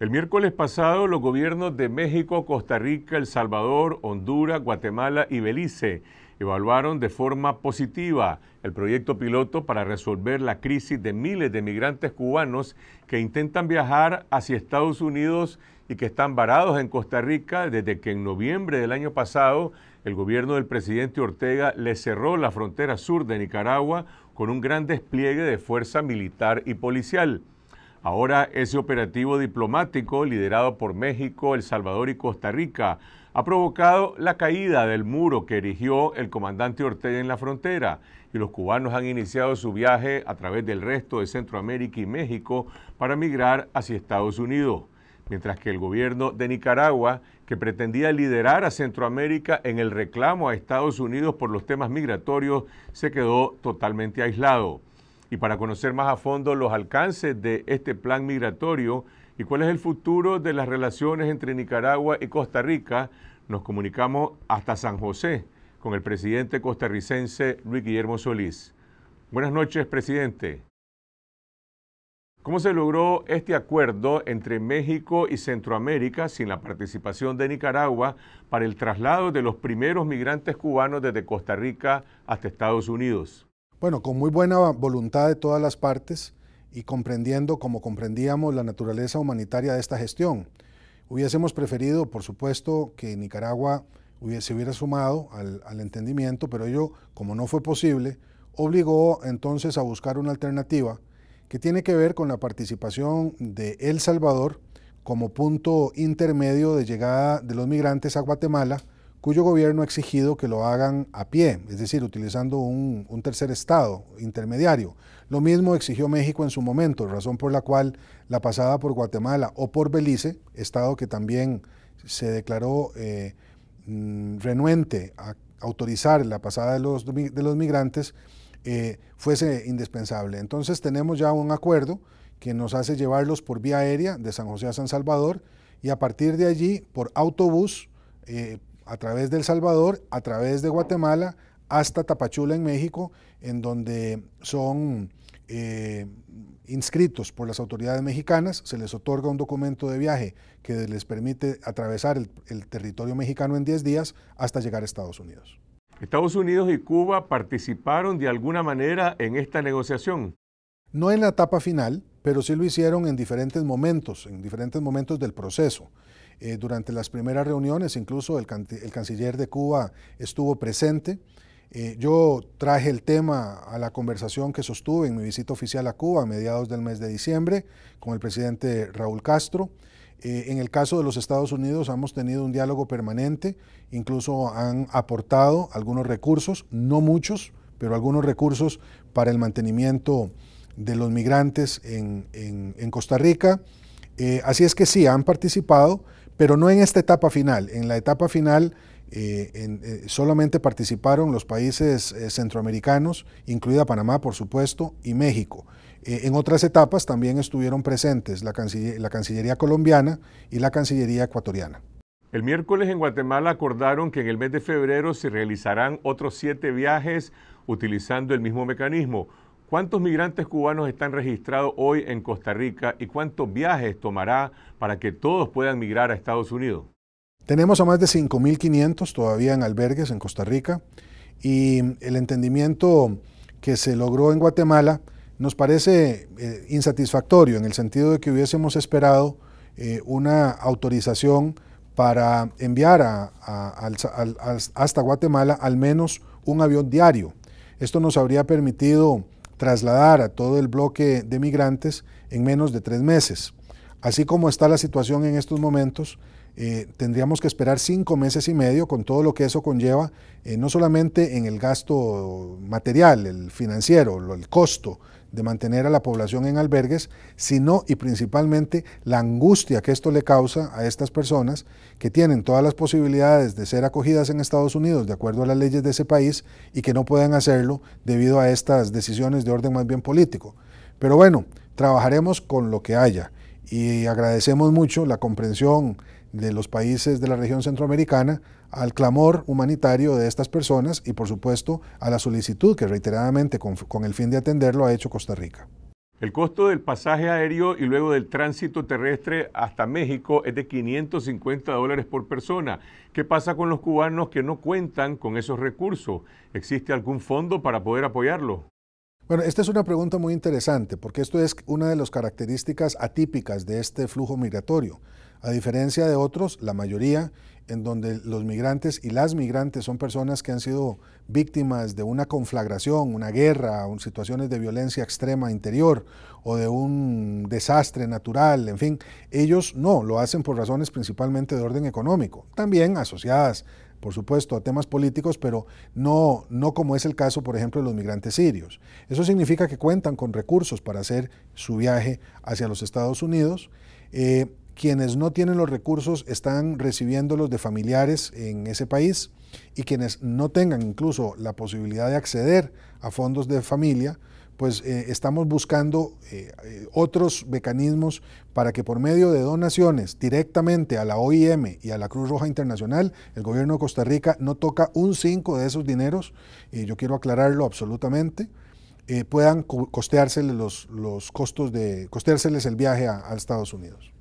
El miércoles pasado, los gobiernos de México, Costa Rica, El Salvador, Honduras, Guatemala y Belice evaluaron de forma positiva el proyecto piloto para resolver la crisis de miles de migrantes cubanos que intentan viajar hacia Estados Unidos y que están varados en Costa Rica desde que en noviembre del año pasado el gobierno del presidente Ortega le cerró la frontera sur de Nicaragua con un gran despliegue de fuerza militar y policial. Ahora ese operativo diplomático liderado por México, El Salvador y Costa Rica ha provocado la caída del muro que erigió el comandante Ortega en la frontera y los cubanos han iniciado su viaje a través del resto de Centroamérica y México para migrar hacia Estados Unidos mientras que el gobierno de Nicaragua, que pretendía liderar a Centroamérica en el reclamo a Estados Unidos por los temas migratorios, se quedó totalmente aislado. Y para conocer más a fondo los alcances de este plan migratorio y cuál es el futuro de las relaciones entre Nicaragua y Costa Rica, nos comunicamos hasta San José con el presidente costarricense Luis Guillermo Solís. Buenas noches, presidente. ¿Cómo se logró este acuerdo entre México y Centroamérica sin la participación de Nicaragua para el traslado de los primeros migrantes cubanos desde Costa Rica hasta Estados Unidos? Bueno, con muy buena voluntad de todas las partes y comprendiendo como comprendíamos la naturaleza humanitaria de esta gestión. Hubiésemos preferido, por supuesto, que Nicaragua se hubiera sumado al, entendimiento, pero ello, como no fue posible, obligó entonces a buscar una alternativa que tiene que ver con la participación de El Salvador como punto intermedio de llegada de los migrantes a Guatemala, cuyo gobierno ha exigido que lo hagan a pie, es decir, utilizando un, tercer estado intermediario. Lo mismo exigió México en su momento, razón por la cual la pasada por Guatemala o por Belice, estado que también se declaró eh, mm, renuente a autorizar la pasada de los migrantes, eh, fuese indispensable. Entonces tenemos ya un acuerdo que nos hace llevarlos por vía aérea de San José a San Salvador y a partir de allí por autobús eh, a través del Salvador, a través de Guatemala hasta Tapachula en México, en donde son eh, inscritos por las autoridades mexicanas, se les otorga un documento de viaje que les permite atravesar el, el territorio mexicano en 10 días hasta llegar a Estados Unidos. Estados Unidos y Cuba participaron de alguna manera en esta negociación. No en la etapa final, pero sí lo hicieron en diferentes momentos, en diferentes momentos del proceso. Eh, durante las primeras reuniones, incluso el, canciller de Cuba estuvo presente. Eh, yo traje el tema a la conversación que sostuve en mi visita oficial a Cuba a mediados del mes de diciembre con el presidente Raúl Castro. Eh, en el caso de los Estados Unidos hemos tenido un diálogo permanente, incluso han aportado algunos recursos, no muchos, pero algunos recursos para el mantenimiento de los migrantes en, Costa Rica. Eh, así es que sí, han participado, pero no en esta etapa final. En la etapa final eh, solamente participaron los países centroamericanos, incluida Panamá, por supuesto, y México. Eh, en otras etapas también estuvieron presentes la, la Cancillería colombiana y la Cancillería ecuatoriana. El miércoles en Guatemala acordaron que en el mes de febrero se realizarán otros siete viajes utilizando el mismo mecanismo. ¿Cuántos migrantes cubanos están registrados hoy en Costa Rica y cuántos viajes tomará para que todos puedan migrar a Estados Unidos? Tenemos a más de 5.500 todavía en albergues en Costa Rica y el entendimiento que se logró en Guatemala nos parece eh, insatisfactorio en el sentido de que hubiésemos esperado eh, una autorización para enviar hasta Guatemala al menos un avión diario. Esto nos habría permitido trasladar a todo el bloque de migrantes en menos de tres meses. Así como está la situación en estos momentos, eh, tendríamos que esperar cinco meses y medio con todo lo que eso conlleva, no solamente en el gasto material, el financiero, el costo, de mantener a la población en albergues, sino y principalmente la angustia que esto le causa a estas personas que tienen todas las posibilidades de ser acogidas en Estados Unidos de acuerdo a las leyes de ese país y que no pueden hacerlo debido a estas decisiones de orden más bien político. Pero bueno, trabajaremos con lo que haya y agradecemos mucho la comprensión de los países de la región centroamericana al clamor humanitario de estas personas y por supuesto a la solicitud que reiteradamente con, el fin de atenderlo ha hecho Costa Rica. El costo del pasaje aéreo y luego del tránsito terrestre hasta México es de 550 dólares por persona. ¿Qué pasa con los cubanos que no cuentan con esos recursos? ¿Existe algún fondo para poder apoyarlo? Bueno, esta es una pregunta muy interesante porque esto es una de las características atípicas de este flujo migratorio. A diferencia de otros, la mayoría, en donde los migrantes y las migrantes son personas que han sido víctimas de una conflagración, una guerra, situaciones de violencia extrema interior o de un desastre natural, en fin, ellos no, lo hacen por razones principalmente de orden económico, también asociadas, por supuesto, a temas políticos, pero no, no como es el caso, por ejemplo, de los migrantes sirios. Eso significa que cuentan con recursos para hacer su viaje hacia los Estados Unidos. Eh, quienes no tienen los recursos están recibiéndolos de familiares en ese país y quienes no tengan incluso la posibilidad de acceder a fondos de familia, pues eh, estamos buscando eh, eh, otros mecanismos para que por medio de donaciones directamente a la OIM y a la Cruz Roja Internacional, el gobierno de Costa Rica no toca un cinco de esos dineros, y yo quiero aclararlo absolutamente, puedan costeárseles, los, los costos de, costeárseles el viaje a Estados Unidos.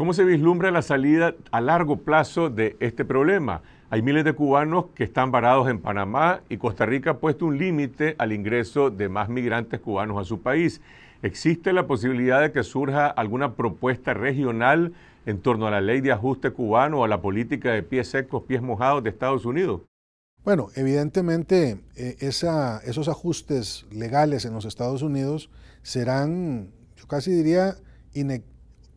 ¿Cómo se vislumbra la salida a largo plazo de este problema? Hay miles de cubanos que están varados en Panamá y Costa Rica ha puesto un límite al ingreso de más migrantes cubanos a su país. ¿Existe la posibilidad de que surja alguna propuesta regional en torno a la ley de ajuste cubano o a la política de pies secos, pies mojados de Estados Unidos? Bueno, evidentemente eh, esos ajustes legales en los Estados Unidos serán, yo casi diría, inequívocos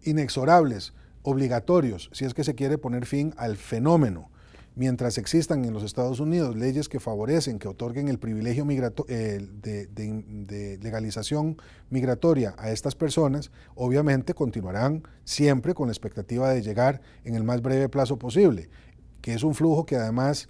inexorables, obligatorios, si es que se quiere poner fin al fenómeno. Mientras existan en los Estados Unidos leyes que favorecen, que otorguen el privilegio eh, de, legalización migratoria a estas personas, obviamente continuarán siempre con la expectativa de llegar en el más breve plazo posible, que es un flujo que además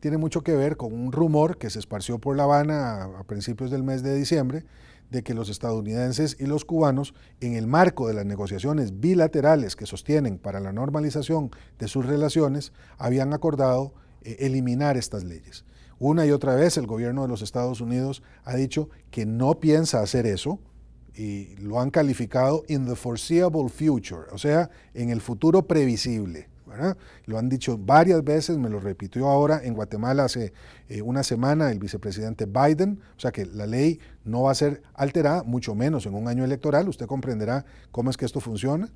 tiene mucho que ver con un rumor que se esparció por La Habana a principios del mes de diciembre, de que los estadounidenses y los cubanos, en el marco de las negociaciones bilaterales que sostienen para la normalización de sus relaciones, habían acordado eh, eliminar estas leyes. Una y otra vez el gobierno de los Estados Unidos ha dicho que no piensa hacer eso y lo han calificado in the foreseeable future, o sea, en el futuro previsible. Lo han dicho varias veces, me lo repitió ahora en Guatemala hace eh, una semana el vicepresidente Biden, o sea que la ley no va a ser alterada, mucho menos en un año electoral, usted comprenderá cómo es que esto funciona,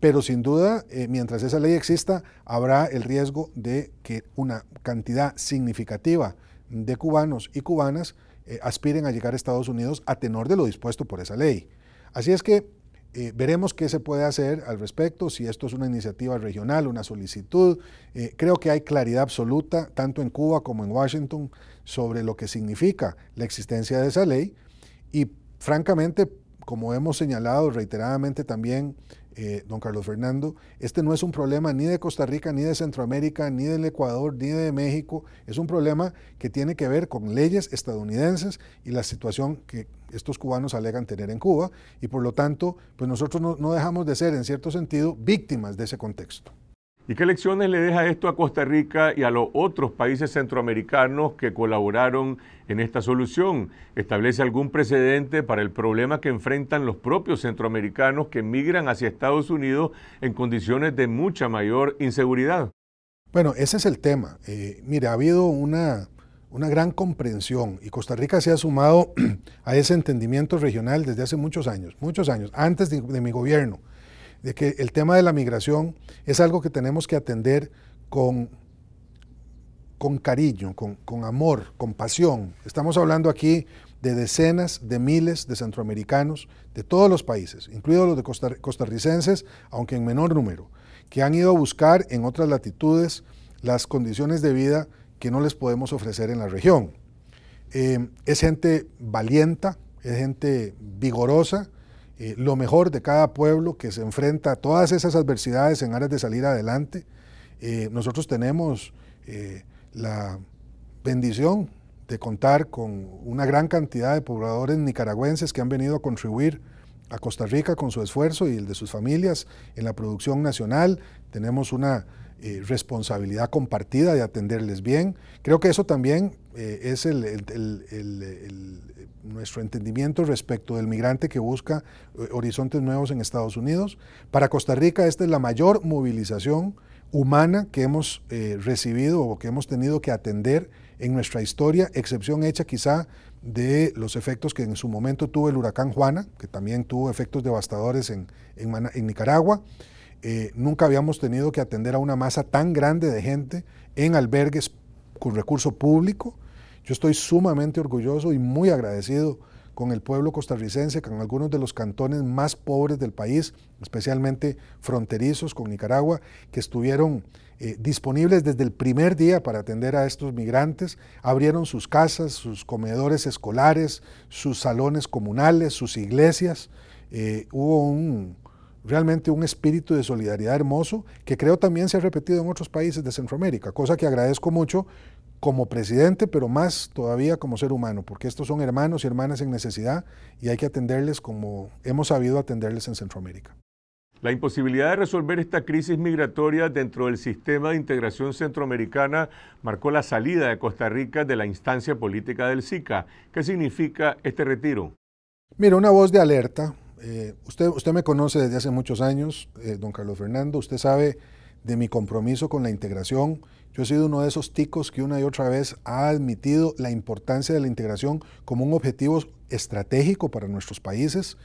pero sin duda, eh, mientras esa ley exista, habrá el riesgo de que una cantidad significativa de cubanos y cubanas eh, aspiren a llegar a Estados Unidos a tenor de lo dispuesto por esa ley. Así es que eh, veremos qué se puede hacer al respecto, si esto es una iniciativa regional, una solicitud. Eh, creo que hay claridad absoluta, tanto en Cuba como en Washington, sobre lo que significa la existencia de esa ley. Y francamente, como hemos señalado reiteradamente también, eh, don Carlos Fernando, este no es un problema ni de Costa Rica, ni de Centroamérica, ni del Ecuador, ni de México. Es un problema que tiene que ver con leyes estadounidenses y la situación que estos cubanos alegan tener en Cuba y por lo tanto, pues nosotros no, dejamos de ser, en cierto sentido, víctimas de ese contexto. ¿Y qué lecciones le deja esto a Costa Rica y a los otros países centroamericanos que colaboraron en esta solución? ¿Establece algún precedente para el problema que enfrentan los propios centroamericanos que migran hacia Estados Unidos en condiciones de mucha mayor inseguridad? Bueno, ese es el tema. Eh, mira, ha habido una, una gran comprensión y Costa Rica se ha sumado a ese entendimiento regional desde hace muchos años, muchos años, antes de, mi gobierno, de que el tema de la migración es algo que tenemos que atender con, con cariño, con, amor, con pasión. Estamos hablando aquí de decenas de miles de centroamericanos de todos los países, incluidos los de costarricenses, aunque en menor número, que han ido a buscar en otras latitudes las condiciones de vida que no les podemos ofrecer en la región. Eh, es gente valienta, es gente vigorosa, eh, lo mejor de cada pueblo que se enfrenta a todas esas adversidades en áreas de salir adelante. Eh, nosotros tenemos la bendición de contar con una gran cantidad de pobladores nicaragüenses que han venido a contribuir a Costa Rica con su esfuerzo y el de sus familias en la producción nacional. Tenemos una eh, responsabilidad compartida de atenderles bien. Creo que eso también eh, es nuestro entendimiento respecto del migrante que busca eh, horizontes nuevos en Estados Unidos. Para Costa Rica esta es la mayor movilización humana que hemos recibido o que hemos tenido que atender en nuestra historia, excepción hecha quizá de los efectos que en su momento tuvo el huracán Juana, que también tuvo efectos devastadores en Nicaragua. Eh, nunca habíamos tenido que atender a una masa tan grande de gente en albergues con recurso público. Yo estoy sumamente orgulloso y muy agradecido con el pueblo costarricense, con algunos de los cantones más pobres del país, especialmente fronterizos con Nicaragua, que estuvieron eh, disponibles desde el primer día para atender a estos migrantes. Abrieron sus casas, sus comedores escolares, sus salones comunales, sus iglesias. Eh, hubo un, realmente un espíritu de solidaridad hermoso que creo también se ha repetido en otros países de Centroamérica, cosa que agradezco mucho como presidente, pero más todavía como ser humano, porque estos son hermanos y hermanas en necesidad y hay que atenderles como hemos sabido atenderles en Centroamérica. La imposibilidad de resolver esta crisis migratoria dentro del sistema de integración centroamericana marcó la salida de Costa Rica de la instancia política del SICA. ¿Qué significa este retiro? Mira, una voz de alerta, eh, usted, usted me conoce desde hace muchos años, eh, don Carlos Fernando, usted sabe de mi compromiso con la integración. Yo he sido uno de esos ticos que una y otra vez ha admitido la importancia de la integración como un objetivo estratégico para nuestros países.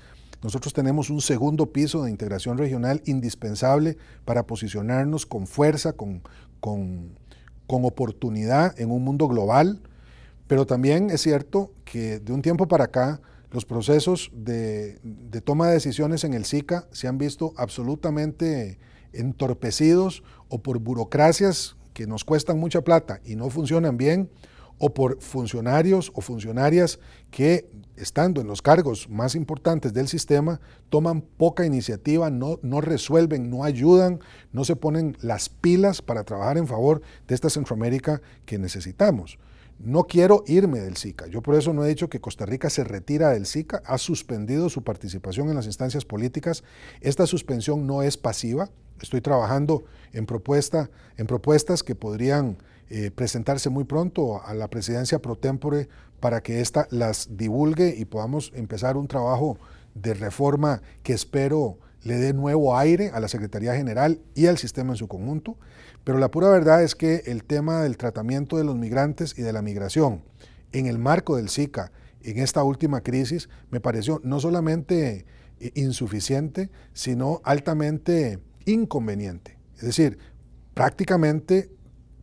Nosotros tenemos un segundo piso de integración regional indispensable para posicionarnos con fuerza, con oportunidad en un mundo global. Pero también es cierto que de un tiempo para acá, los procesos de, toma de decisiones en el SICA se han visto absolutamente entorpecidos o por burocracias que nos cuestan mucha plata y no funcionan bien o por funcionarios o funcionarias que, estando en los cargos más importantes del sistema, toman poca iniciativa, no, no resuelven, no ayudan, no se ponen las pilas para trabajar en favor de esta Centroamérica que necesitamos. No quiero irme del SICA. Yo por eso no he dicho que Costa Rica se retira del SICA, ha suspendido su participación en las instancias políticas. Esta suspensión no es pasiva. Estoy trabajando en, propuesta, en propuestas que podrían eh, presentarse muy pronto a la presidencia pro tempore para que ésta las divulgue y podamos empezar un trabajo de reforma que espero le dé nuevo aire a la Secretaría General y al sistema en su conjunto. Pero la pura verdad es que el tema del tratamiento de los migrantes y de la migración en el marco del SICA, en esta última crisis, me pareció no solamente eh, insuficiente, sino altamente inconveniente. Es decir, prácticamente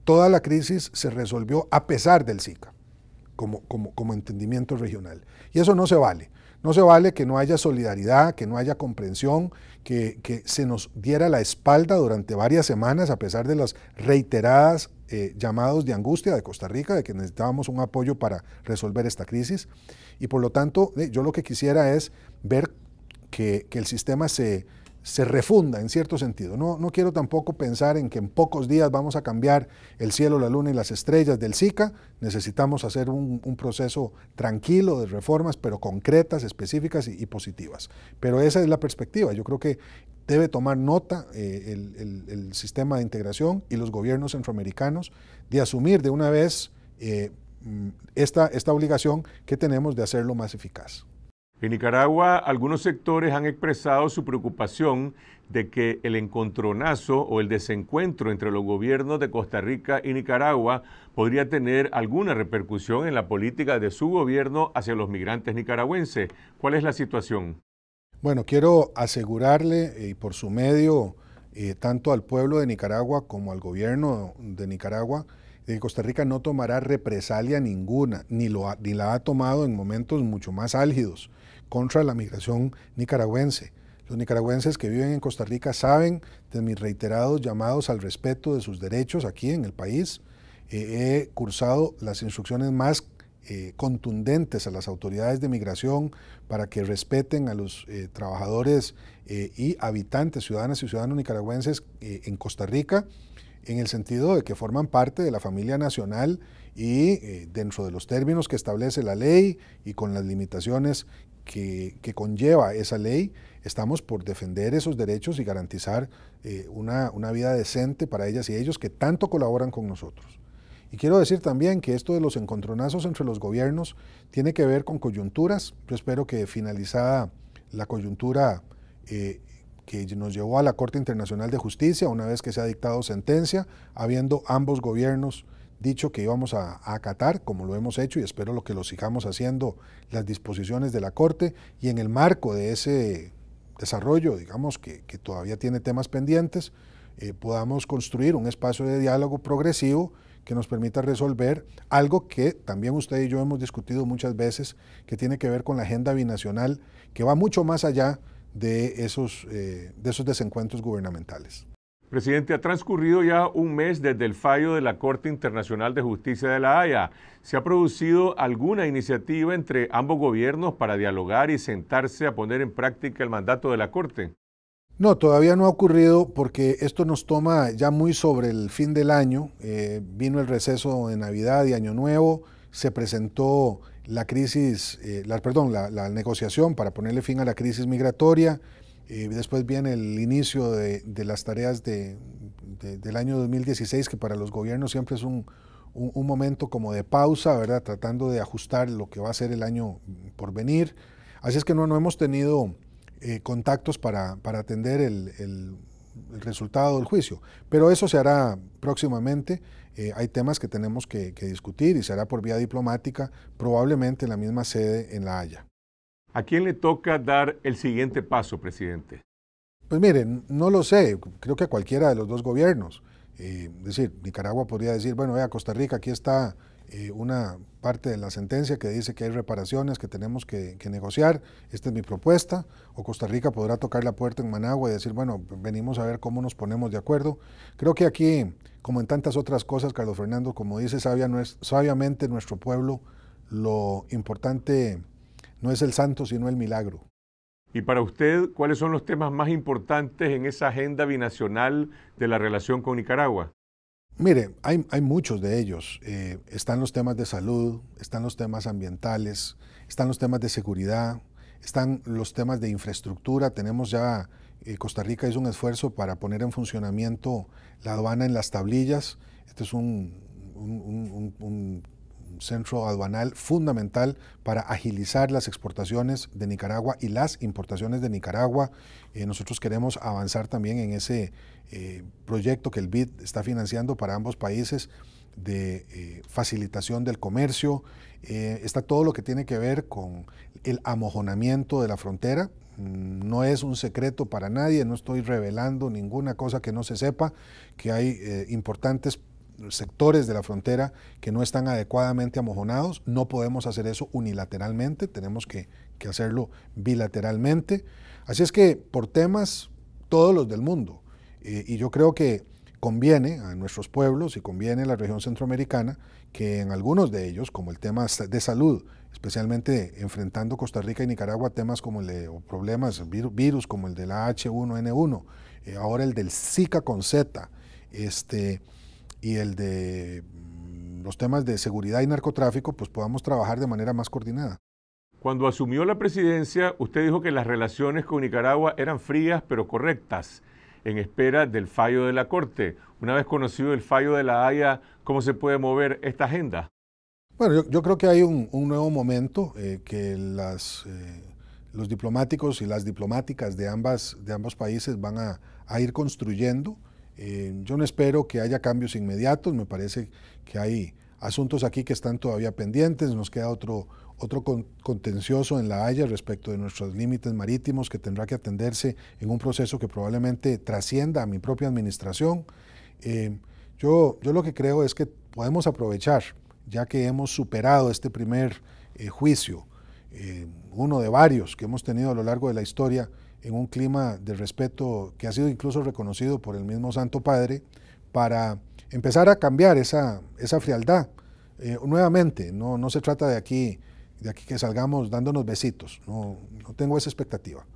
toda la crisis se resolvió a pesar del SICA, como, como, como entendimiento regional. Y eso no se vale. No se vale que no haya solidaridad, que no haya comprensión, que, se nos diera la espalda durante varias semanas a pesar de las reiteradas eh, llamados de angustia de Costa Rica, de que necesitábamos un apoyo para resolver esta crisis. Y por lo tanto, eh, yo lo que quisiera es ver que el sistema se, se refunda en cierto sentido. No, no quiero tampoco pensar en que en pocos días vamos a cambiar el cielo, la luna y las estrellas del SICA. Necesitamos hacer un, proceso tranquilo de reformas, pero concretas, específicas y, positivas. Pero esa es la perspectiva. Yo creo que debe tomar nota eh, el, sistema de integración y los gobiernos centroamericanos de asumir de una vez eh, mm, esta, esta obligación que tenemos de hacerlo más eficaz. En Nicaragua, algunos sectores han expresado su preocupación de que el encontronazo o el desencuentro entre los gobiernos de Costa Rica y Nicaragua podría tener alguna repercusión en la política de su gobierno hacia los migrantes nicaragüenses. ¿Cuál es la situación? Bueno, quiero asegurarle eh, y por su medio eh, tanto al pueblo de Nicaragua como al gobierno de Nicaragua que eh, Costa Rica no tomará represalia ninguna, ni, ni la ha tomado en momentos mucho más álgidos contra la migración nicaragüense. Los nicaragüenses que viven en Costa Rica saben de mis reiterados llamados al respeto de sus derechos aquí en el país. Eh, he cursado las instrucciones más eh, contundentes a las autoridades de migración para que respeten a los eh, trabajadores y habitantes, ciudadanas y ciudadanos nicaragüenses en Costa Rica, en el sentido de que forman parte de la familia nacional y dentro de los términos que establece la ley y con las limitaciones que, conlleva esa ley, estamos por defender esos derechos y garantizar eh, una, vida decente para ellas y ellos que tanto colaboran con nosotros. Y quiero decir también que esto de los encontronazos entre los gobiernos tiene que ver con coyunturas. Yo espero que finalizada la coyuntura eh, que nos llevó a la Corte Internacional de Justicia, una vez que se ha dictado sentencia, habiendo ambos gobiernos dicho que íbamos a, acatar, como lo hemos hecho, y espero lo que lo sigamos haciendo, las disposiciones de la Corte, y en el marco de ese desarrollo, digamos, que, todavía tiene temas pendientes, eh, podamos construir un espacio de diálogo progresivo que nos permita resolver algo que también usted y yo hemos discutido muchas veces, que tiene que ver con la agenda binacional, que va mucho más allá de esos, eh, de esos desencuentros gubernamentales. Presidente, ha transcurrido ya un mes desde el fallo de la Corte Internacional de Justicia de la Haya. ¿Se ha producido alguna iniciativa entre ambos gobiernos para dialogar y sentarse a poner en práctica el mandato de la Corte? No, todavía no ha ocurrido porque esto nos toma ya muy sobre el fin del año. Eh, vino el receso de Navidad y Año Nuevo, se presentó la crisis, eh, perdón, la negociación para ponerle fin a la crisis migratoria, eh, después viene el inicio de, las tareas del año 2016, que para los gobiernos siempre es un, momento como de pausa, ¿verdad? Tratando de ajustar lo que va a ser el año por venir. Así es que no, hemos tenido eh, contactos para, atender el, resultado del juicio, pero eso se hará próximamente. Eh, hay temas que tenemos que, discutir y se hará por vía diplomática, probablemente en la misma sede en La Haya. ¿A quién le toca dar el siguiente paso, presidente? Pues miren, no lo sé, creo que a cualquiera de los dos gobiernos. Eh, es decir, Nicaragua podría decir, bueno, vea, Costa Rica, aquí está eh, una parte de la sentencia que dice que hay reparaciones que tenemos que, negociar, esta es mi propuesta, o Costa Rica podrá tocar la puerta en Managua y decir, bueno, venimos a ver cómo nos ponemos de acuerdo. Creo que aquí, como en tantas otras cosas, Carlos Fernando, como dice sabiamente nuestro pueblo, lo importante no es el santo, sino el milagro. Y para usted, ¿cuáles son los temas más importantes en esa agenda binacional de la relación con Nicaragua? Mire, hay, muchos de ellos. Eh, están los temas de salud, están los temas ambientales, están los temas de seguridad, están los temas de infraestructura. Tenemos ya, eh, Costa Rica hizo un esfuerzo para poner en funcionamiento la aduana en las tablillas. Este es un centro aduanal fundamental para agilizar las exportaciones de Nicaragua y las importaciones de Nicaragua. Eh, nosotros queremos avanzar también en ese eh, proyecto que el BID está financiando para ambos países de eh, facilitación del comercio. está todo lo que tiene que ver con el amojonamiento de la frontera. Mm, no es un secreto para nadie, no estoy revelando ninguna cosa que no se sepa, que hay importantes sectores de la frontera que no están adecuadamente amojonados. No podemos hacer eso unilateralmente, tenemos que, hacerlo bilateralmente. Así es que por temas todos los del mundo. Eh, y yo creo que conviene a nuestros pueblos y conviene a la región centroamericana que en algunos de ellos, como el tema de salud, especialmente enfrentando Costa Rica y Nicaragua temas como el de problemas, virus, como el de la H1N1, eh, ahora el del Zika con Z, este, y el de mm, los temas de seguridad y narcotráfico, pues podamos trabajar de manera más coordinada. Cuando asumió la presidencia, usted dijo que las relaciones con Nicaragua eran frías pero correctas, en espera del fallo de la Corte. Una vez conocido el fallo de la Haya, ¿cómo se puede mover esta agenda? Bueno, yo, creo que hay un, nuevo momento eh, que las, eh, los diplomáticos y las diplomáticas de, ambas, de ambos países van a, a ir construyendo. Eh, yo no espero que haya cambios inmediatos, me parece que hay asuntos aquí que están todavía pendientes, nos queda otro, otro contencioso en La Haya respecto de nuestros límites marítimos que tendrá que atenderse en un proceso que probablemente trascienda a mi propia administración. Eh, yo, lo que creo es que podemos aprovechar, ya que hemos superado este primer eh, juicio, uno de varios que hemos tenido a lo largo de la historia, en un clima de respeto que ha sido incluso reconocido por el mismo Santo Padre, para empezar a cambiar esa, esa frialdad. Eh, nuevamente, no, no se trata de aquí, de aquí que salgamos dándonos besitos, no, no tengo esa expectativa.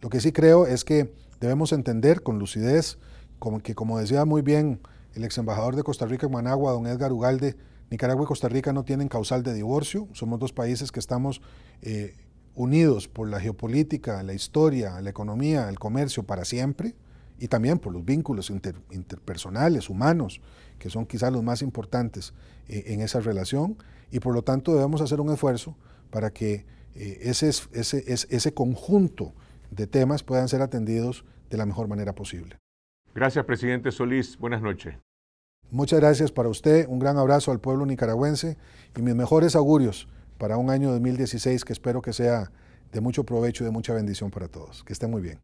Lo que sí creo es que debemos entender con lucidez, como, que como decía muy bien el ex embajador de Costa Rica en Managua, don Edgar Ugalde, Nicaragua y Costa Rica no tienen causal de divorcio, somos dos países que estamos eh, unidos por la geopolítica, la historia, la economía, el comercio para siempre y también por los vínculos interpersonales, humanos, que son quizás los más importantes eh, en esa relación y por lo tanto debemos hacer un esfuerzo para que eh, ese, ese conjunto de temas puedan ser atendidos de la mejor manera posible. Gracias, presidente Solís. Buenas noches. Muchas gracias para usted. Un gran abrazo al pueblo nicaragüense y mis mejores augurios para un año 2016 que espero que sea de mucho provecho y de mucha bendición para todos. Que estén muy bien.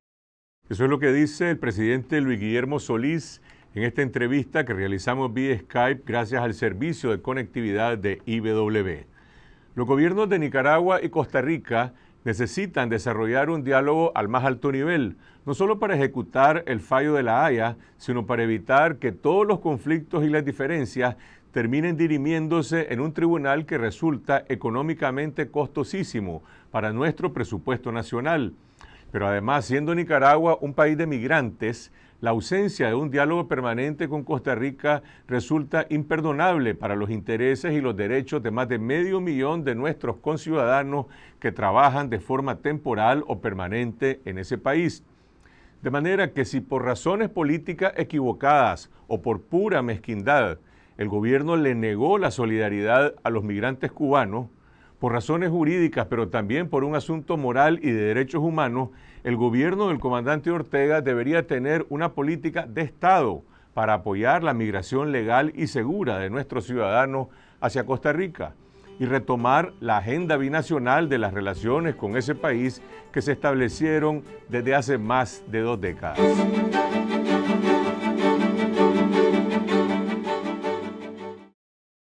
Eso es lo que dice el presidente Luis Guillermo Solís en esta entrevista que realizamos vía Skype gracias al servicio de conectividad de IBW. Los gobiernos de Nicaragua y Costa Rica necesitan desarrollar un diálogo al más alto nivel, no solo para ejecutar el fallo de la Haya, sino para evitar que todos los conflictos y las diferencias terminen dirimiéndose en un tribunal que resulta económicamente costosísimo para nuestro presupuesto nacional. Pero además, siendo Nicaragua un país de migrantes, la ausencia de un diálogo permanente con Costa Rica resulta imperdonable para los intereses y los derechos de más de medio millón de nuestros conciudadanos que trabajan de forma temporal o permanente en ese país. De manera que si por razones políticas equivocadas o por pura mezquindad el gobierno le negó la solidaridad a los migrantes cubanos por razones jurídicas, pero también por un asunto moral y de derechos humanos, el gobierno del comandante Ortega debería tener una política de Estado para apoyar la migración legal y segura de nuestros ciudadanos hacia Costa Rica y retomar la agenda binacional de las relaciones con ese país que se establecieron desde hace más de dos décadas.